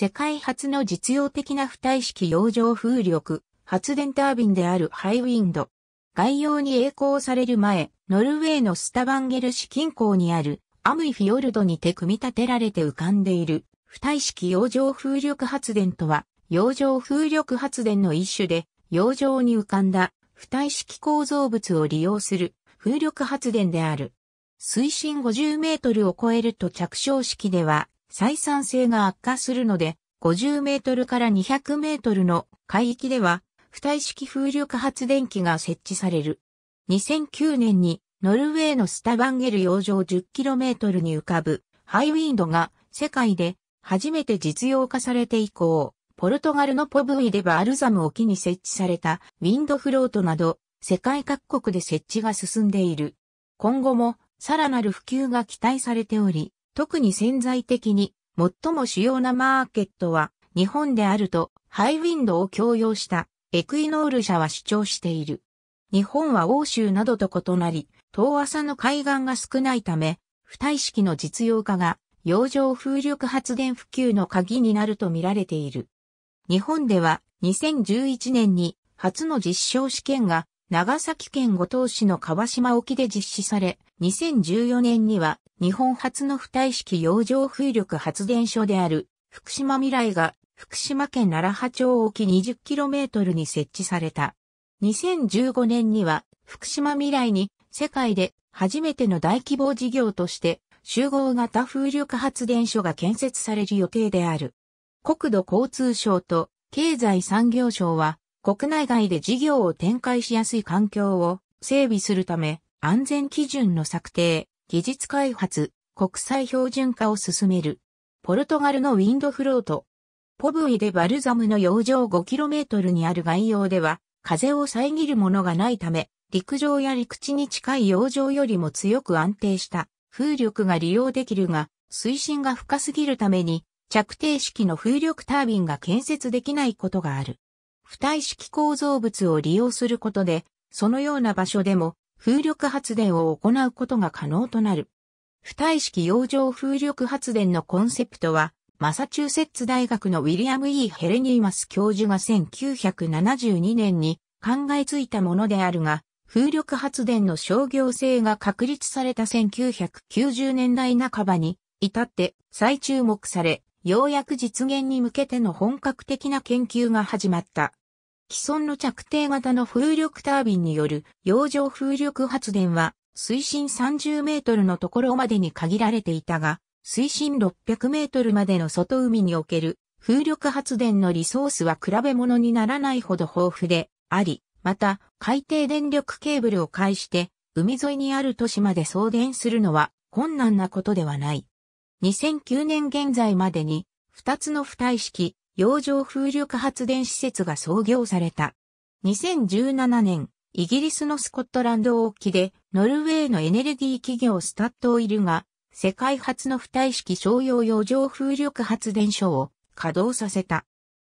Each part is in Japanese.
世界初の実用的な不体式洋上風力発電タービンであるハイウィンド。概要に栄光される前、ノルウェーのスタバンゲル市近郊にあるアムイフィヨルドにて組み立てられて浮かんでいる不体式洋上風力発電とは、洋上風力発電の一種で、洋上に浮かんだ不体式構造物を利用する風力発電である。水深50メートルを超えると着床式では、採算性が悪化するので、50メートルから200メートルの海域では、不体式風力発電機が設置される。2009年にノルウェーのスタバンゲル洋上 10km に浮かぶハイウィンドが世界で初めて実用化されて以降、ポルトガルのポブイデバアルザム沖に設置されたウィンドフロートなど世界各国で設置が進んでいる。今後もさらなる普及が期待されており、特に潜在的に最も主要なマーケットは日本であるとハイウィンドを強要したエクイノール社は主張している。日本は欧州などと異なり、遠浅の海岸が少ないため、不体式の実用化が洋上風力発電普及の鍵になると見られている。日本では2011年に初の実証試験が長崎県五島市の川島沖で実施され、2014年には日本初の付帯式洋上風力発電所である福島未来が福島県奈良波町沖 20km に設置された。2015年には福島未来に世界で初めての大規模事業として集合型風力発電所が建設される予定である。国土交通省と経済産業省は国内外で事業を展開しやすい環境を整備するため安全基準の策定、技術開発、国際標準化を進める。ポルトガルのウィンドフロート。ポブイでバルザムの洋上 5km にある概要では、風を遮るものがないため、陸上や陸地に近い洋上よりも強く安定した風力が利用できるが、水深が深すぎるために、着底式の風力タービンが建設できないことがある。不体式構造物を利用することで、そのような場所でも風力発電を行うことが可能となる。不体式洋上風力発電のコンセプトは、マサチューセッツ大学のウィリアム・ E・ ヘレニーマス教授が1972年に考えついたものであるが、風力発電の商業性が確立された1990年代半ばに至って再注目され、ようやく実現に向けての本格的な研究が始まった。既存の着底型の風力タービンによる洋上風力発電は水深30メートルのところまでに限られていたが、水深600メートルまでの外海における風力発電のリソースは比べ物にならないほど豊富であり、また海底電力ケーブルを介して海沿いにある都市まで送電するのは困難なことではない。2009年現在までに2つの付帯式洋上風力発電施設が創業された。2017年、イギリスのスコットランド沖で、ノルウェーのエネルギー企業スタッドオイルが、世界初の二体式商用洋上風力発電所を稼働させた。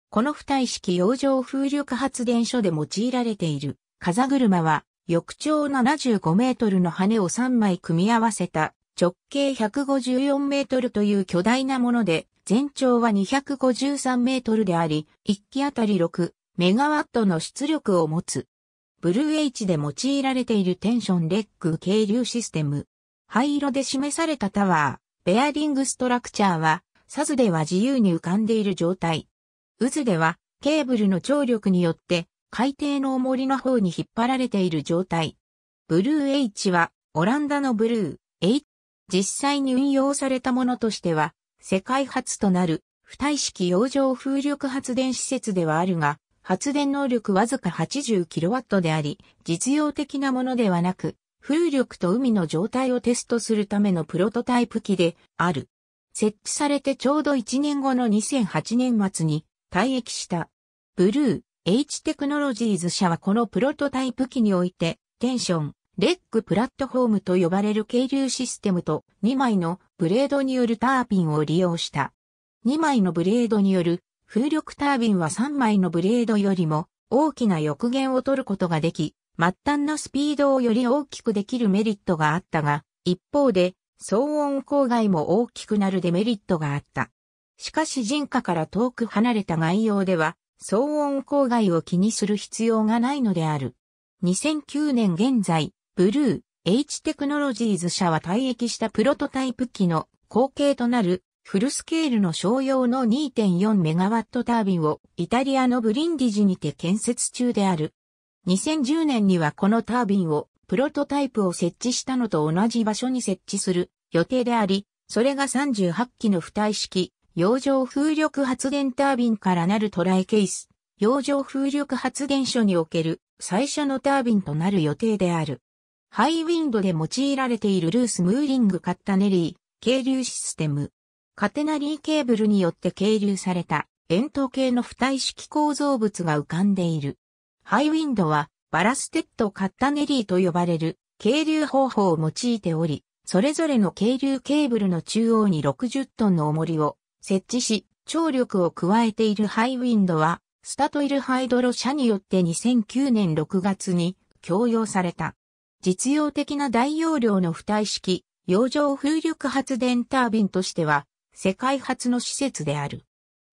この二体式洋上風力発電所で用いられている風車は、翼長75メートルの羽を3枚組み合わせた直径154メートルという巨大なもので、全長は253メートルであり、1機あたり6メガワットの出力を持つ。ブルー H で用いられているテンションレック軽流システム。灰色で示されたタワー、ベアリングストラクチャーは、サズでは自由に浮かんでいる状態。渦では、ケーブルの張力によって、海底の重りの方に引っ張られている状態。ブルー H は、オランダのブルー H。実際に運用されたものとしては、世界初となる不体式洋上風力発電施設ではあるが、発電能力わずか 80kW であり、実用的なものではなく、風力と海の状態をテストするためのプロトタイプ機である。設置されてちょうど1年後の2008年末に退役した。ブルー、H テクノロジーズ社はこのプロトタイプ機において、テンション、レッグプラットフォームと呼ばれる軽流システムと2枚のブレードによるタービンを利用した。2枚のブレードによる風力タービンは3枚のブレードよりも大きな抑減を取ることができ、末端のスピードをより大きくできるメリットがあったが、一方で騒音郊外も大きくなるデメリットがあった。しかし人家から遠く離れた概要では、騒音郊外を気にする必要がないのである。2009年現在、ブルー、H テクノロジーズ社は退役したプロトタイプ機の後継となるフルスケールの商用の2 4ットタービンをイタリアのブリンディジにて建設中である。2010年にはこのタービンをプロトタイプを設置したのと同じ場所に設置する予定であり、それが38機の付帯式洋上風力発電タービンからなるトライケース、洋上風力発電所における最初のタービンとなる予定である。ハイウィンドで用いられているルースムーリングカッタネリー、軽流システム。カテナリーケーブルによって軽流された円筒形の二重式構造物が浮かんでいる。ハイウィンドはバラステッドカッタネリーと呼ばれる軽流方法を用いており、それぞれの軽流ケーブルの中央に60トンの重りを設置し、張力を加えているハイウィンドは、スタトイルハイドロ社によって2009年6月に供用された。実用的な大容量の付帯式、洋上風力発電タービンとしては、世界初の施設である。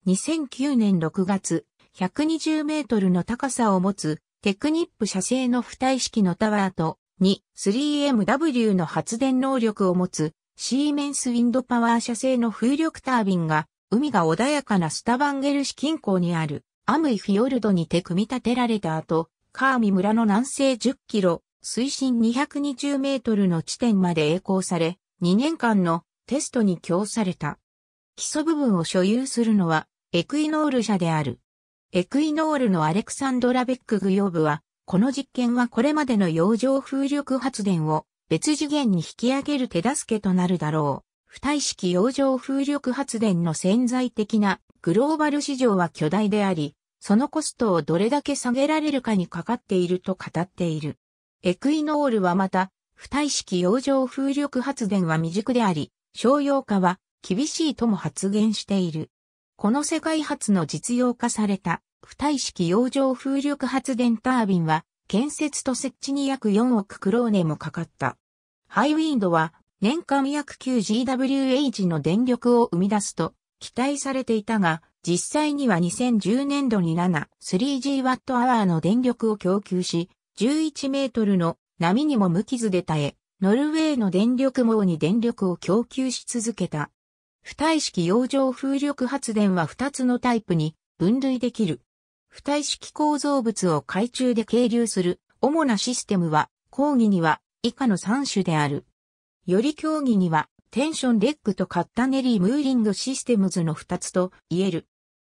2009年6月、120メートルの高さを持つ、テクニップ社製の付帯式のタワーと、2、3MW の発電能力を持つ、シーメンスウィンドパワー社製の風力タービンが、海が穏やかなスタバンゲル市近郊にある、アムイフィヨルドにて組み立てられた後、カーミ村の南西10キロ、水深220メートルの地点まで栄光され、2年間のテストに供された。基礎部分を所有するのは、エクイノール社である。エクイノールのアレクサンドラ・ベックグ用部は、この実験はこれまでの洋上風力発電を別次元に引き上げる手助けとなるだろう。不対式洋上風力発電の潜在的なグローバル市場は巨大であり、そのコストをどれだけ下げられるかにかかっていると語っている。エクイノールはまた、不対式洋上風力発電は未熟であり、商用化は厳しいとも発言している。この世界初の実用化された不対式洋上風力発電タービンは建設と設置に約4億クローネもかかった。ハイウィンドは年間約 9GWH の電力を生み出すと期待されていたが、実際には2010年度に 7.3GWh の電力を供給し、11メートルの波にも無傷で耐え、ノルウェーの電力網に電力を供給し続けた。不対式洋上風力発電は2つのタイプに分類できる。不対式構造物を海中で係留する主なシステムは、講義には以下の3種である。より競技には、テンションレッグとカッタネリー・ムーリング・システムズの2つと言える。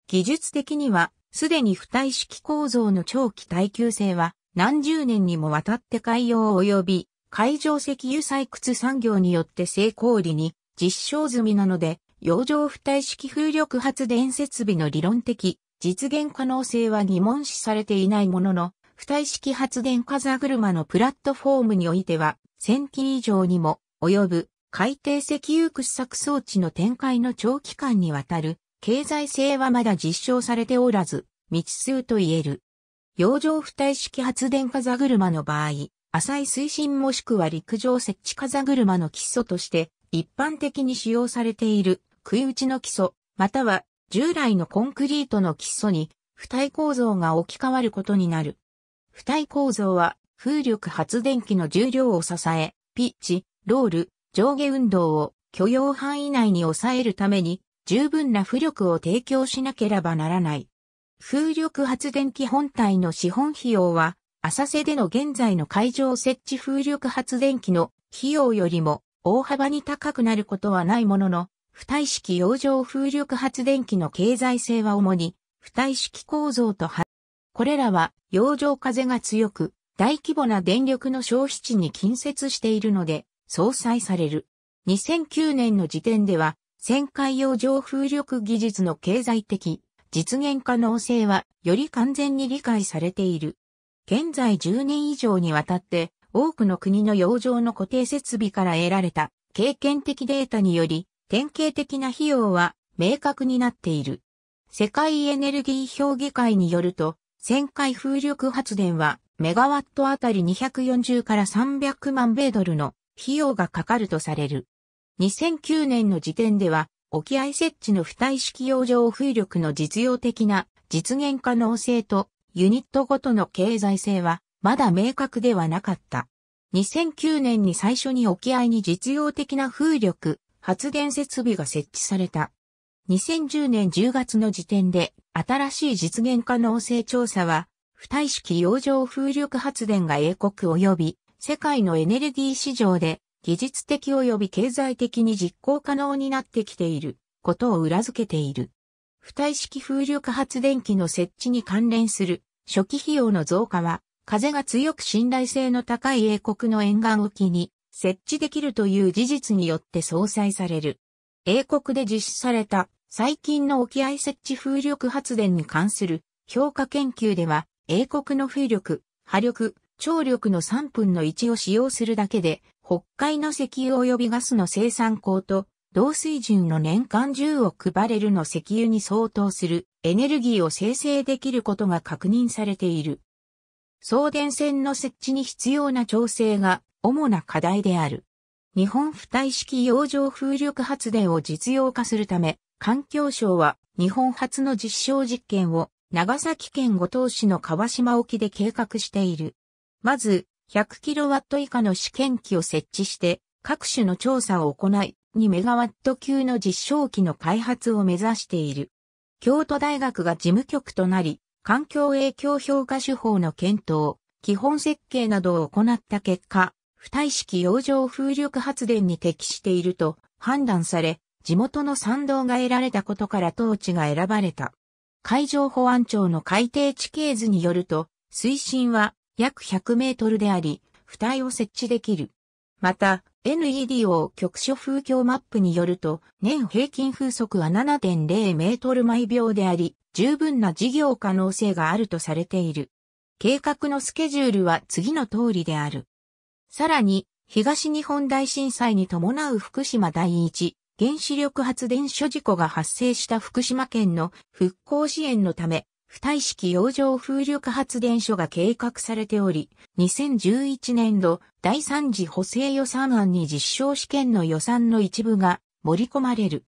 技術的には、すでに不対式構造の長期耐久性は何十年にもわたって海洋及び海上石油採掘産業によって成功裏に実証済みなので、洋上付帯式風力発電設備の理論的実現可能性は疑問視されていないものの、付帯式発電風車のプラットフォームにおいては、1000機以上にも及ぶ海底石油掘削装置の展開の長期間にわたる経済性はまだ実証されておらず、未知数と言える。洋上浮体式発電風車の場合、浅い推進もしくは陸上設置風車の基礎として一般的に使用されている杭打ちの基礎、または従来のコンクリートの基礎に浮体構造が置き換わることになる。浮体構造は風力発電機の重量を支え、ピッチ、ロール、上下運動を許容範囲内に抑えるために十分な浮力を提供しなければならない。風力発電機本体の資本費用は、浅瀬での現在の海上設置風力発電機の費用よりも大幅に高くなることはないものの、不体式洋上風力発電機の経済性は主に、不体式構造と発、これらは洋上風が強く、大規模な電力の消費地に近接しているので、相殺される。2009年の時点では、旋回洋上風力技術の経済的、実現可能性はより完全に理解されている。現在10年以上にわたって多くの国の洋上の固定設備から得られた経験的データにより典型的な費用は明確になっている。世界エネルギー評議会によると、旋回風力発電はメガワットあたり240から300万米ドルの費用がかかるとされる。2009年の時点では沖合設置の不帯式洋上風力の実用的な実現可能性とユニットごとの経済性はまだ明確ではなかった。2009年に最初に沖合に実用的な風力発電設備が設置された。2010年10月の時点で新しい実現可能性調査は不帯式洋上風力発電が英国及び世界のエネルギー市場で技術的及び経済的に実行可能になってきていることを裏付けている。付帯式風力発電機の設置に関連する初期費用の増加は、風が強く信頼性の高い英国の沿岸沖に設置できるという事実によって相殺される。英国で実施された最近の沖合設置風力発電に関する評価研究では、英国の風力、波力、張力の3分の1を使用するだけで、北海の石油及びガスの生産口と、同水準の年間10億バレルの石油に相当するエネルギーを生成できることが確認されている。送電線の設置に必要な調整が主な課題である。日本付帯式洋上風力発電を実用化するため、環境省は日本初の実証実験を長崎県五島市の川島沖で計画している。まず、100kW 以下の試験機を設置して各種の調査を行い、2MW 級の実証機の開発を目指している。京都大学が事務局となり、環境影響評価手法の検討、基本設計などを行った結果、不対式洋上風力発電に適していると判断され、地元の賛同が得られたことから当地が選ばれた。海上保安庁の海底地形図によると、水深は約100メートルであり、付帯を設置できる。また、NEDO 局所風況マップによると、年平均風速は7.0メートル毎秒であり、十分な事業可能性があるとされている。計画のスケジュールは次の通りである。さらに、東日本大震災に伴う福島第一原子力発電所事故が発生した福島県の復興支援のため、不体式洋上風力発電所が計画されており、2011年度第3次補正予算案に実証試験の予算の一部が盛り込まれる。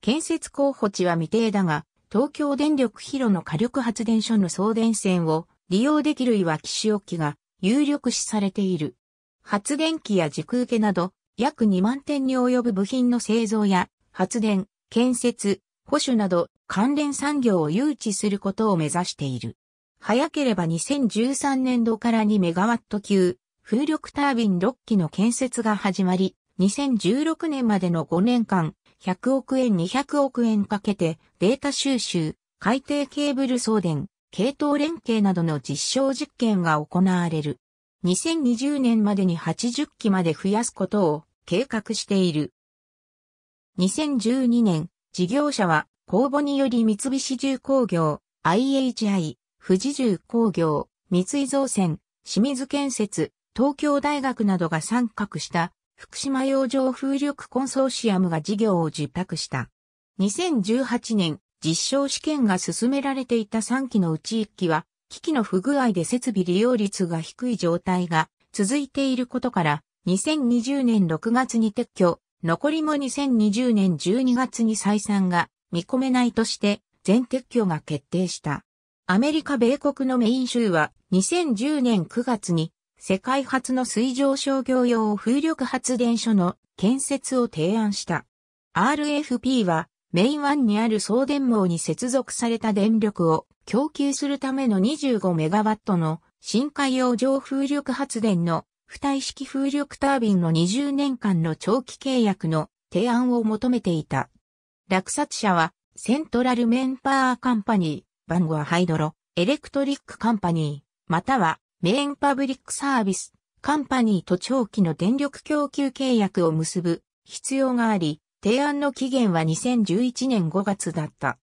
建設候補地は未定だが、東京電力広の火力発電所の送電線を利用できる岩わき市沖が有力視されている。発電機や軸受けなど約2万点に及ぶ部品の製造や発電、建設、保守など関連産業を誘致することを目指している。早ければ2013年度から2メガワット級風力タービン6機の建設が始まり、2016年までの5年間、100億円200億円かけてデータ収集、海底ケーブル送電、系統連携などの実証実験が行われる。2020年までに80機まで増やすことを計画している。2012年、事業者は公募により三菱重工業、IHI、富士重工業、三井造船、清水建設、東京大学などが参画した福島洋上風力コンソーシアムが事業を受託した。2018年、実証試験が進められていた3機のうち1機は、機器の不具合で設備利用率が低い状態が続いていることから、2020年6月に撤去、残りも2020年12月に採算が見込めないとして、全撤去が決定した。アメリカ米国のメイン州は2010年9月に世界初の水上商業用風力発電所の建設を提案した。RFP はメイン湾にある送電網に接続された電力を供給するための25メガワットの深海洋上風力発電の付帯式風力タービンの20年間の長期契約の提案を求めていた。落札者は、セントラルメンパーカンパニー、バンゴアハイドロ、エレクトリックカンパニー、または、メインパブリックサービス、カンパニーと長期の電力供給契約を結ぶ必要があり、提案の期限は2011年5月だった。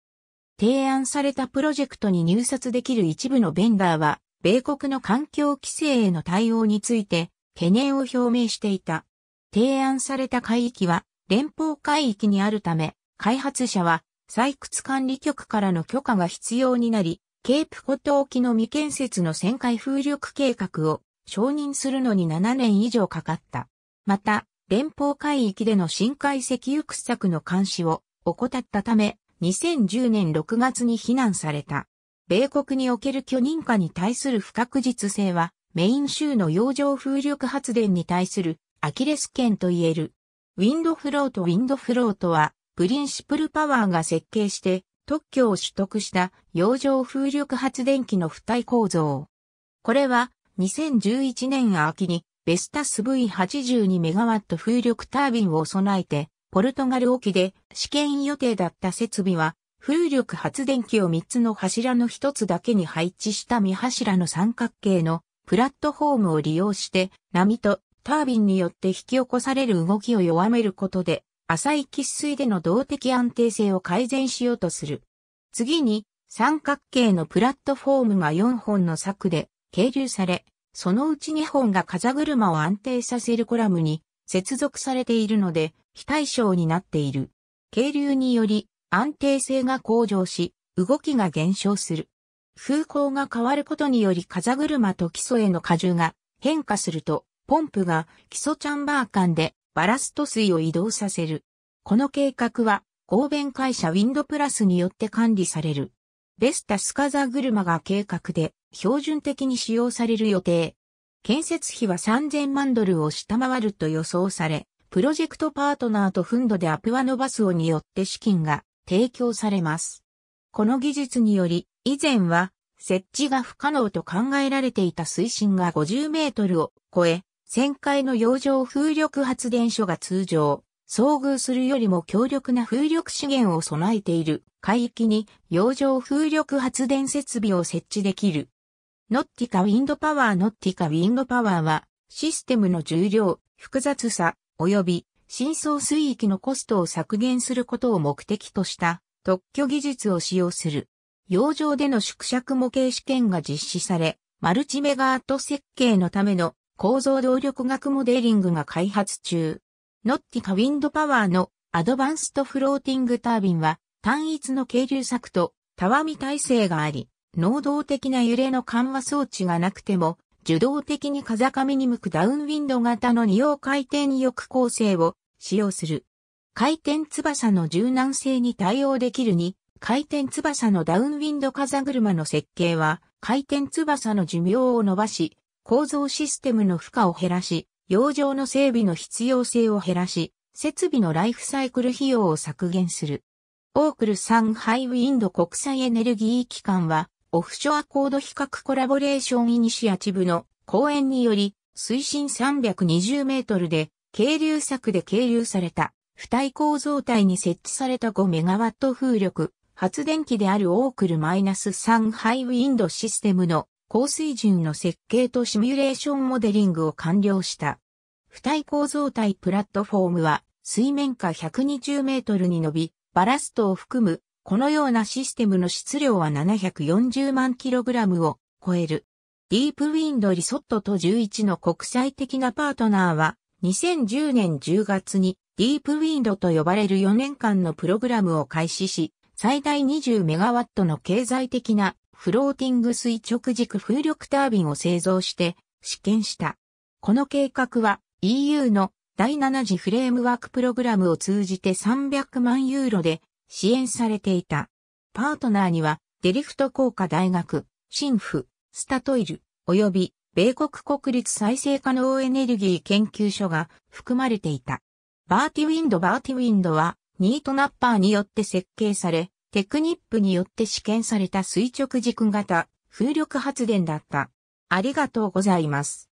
提案されたプロジェクトに入札できる一部のベンダーは、米国の環境規制への対応について懸念を表明していた。提案された海域は連邦海域にあるため、開発者は採掘管理局からの許可が必要になり、ケープコト沖の未建設の旋回風力計画を承認するのに7年以上かかった。また、連邦海域での深海石油掘削の監視を怠ったため、2010年6月に非難された。米国における許認可に対する不確実性は、メイン州の洋上風力発電に対するアキレス腱と言える。ウィンドフロートウィンドフロートはプリンシプルパワーが設計して特許を取得した洋上風力発電機の付帯構造。これは2011年秋にベスタス V82MW 風力タービンを備えてポルトガル沖で試験予定だった設備は風力発電機を3つの柱の1つだけに配置した三柱の三角形のプラットフォームを利用して波とタービンによって引き起こされる動きを弱めることで浅い喫水での動的安定性を改善しようとする。次に、三角形のプラットフォームが4本の柵で係留され、そのうち2本が風車を安定させるコラムに接続されているので、非対称になっている。係流により安定性が向上し、動きが減少する。風向が変わることにより風車と基礎への荷重が変化すると、ポンプが基礎チャンバー間でバラスト水を移動させる。この計画は、合弁会社ウィンドプラスによって管理される。ベスタスカザ車が計画で標準的に使用される予定。建設費は3000万ドルを下回ると予想され、プロジェクトパートナーとフンドでアプワノバスオによって資金が提供されます。この技術により、以前は設置が不可能と考えられていた水深が50メートルを超え、旋回の洋上風力発電所が通常、遭遇するよりも強力な風力資源を備えている海域に洋上風力発電設備を設置できる。ノッティカウィンドパワーノッティカウィンドパワーはシステムの重量、複雑さ、及び深層水域のコストを削減することを目的とした特許技術を使用する。洋上での縮尺模型試験が実施され、マルチメガート設計のための構造動力学モデリングが開発中。ノッティカウィンドパワーのアドバンストフローティングタービンは単一の軽流策とたわみ耐性があり、能動的な揺れの緩和装置がなくても、受動的に風上に向くダウンウィンド型の二用回転翼構成を使用する。回転翼の柔軟性に対応できるに、回転翼のダウンウィンド風車の設計は、回転翼の寿命を伸ばし、構造システムの負荷を減らし、洋上の整備の必要性を減らし、設備のライフサイクル費用を削減する。オークルハイ・ウィンド国際エネルギー機関は、オフショアコード比較コラボレーションイニシアチブの講演により、水深320メートルで、軽流策で軽流された、付帯構造体に設置された5メガワット風力、発電機であるオークルマイナス3ハイウィンドシステムの高水準の設計とシミュレーションモデリングを完了した。不体構造体プラットフォームは水面下120メートルに伸び、バラストを含むこのようなシステムの質量は740万キログラムを超える。ディープウィンドリソットと11の国際的なパートナーは2010年10月にディープウィンドと呼ばれる4年間のプログラムを開始し、最大20メガワットの経済的なフローティング垂直軸風力タービンを製造して試験した。この計画は EU の第7次フレームワークプログラムを通じて300万ユーロで支援されていた。パートナーにはデリフト工科大学、新婦、スタトイル、及び米国国立再生可能エネルギー研究所が含まれていた。バーティウィンドバーティウィンドはニートナッパーによって設計され、テクニップによって試験された垂直軸型風力発電だった。ありがとうございます。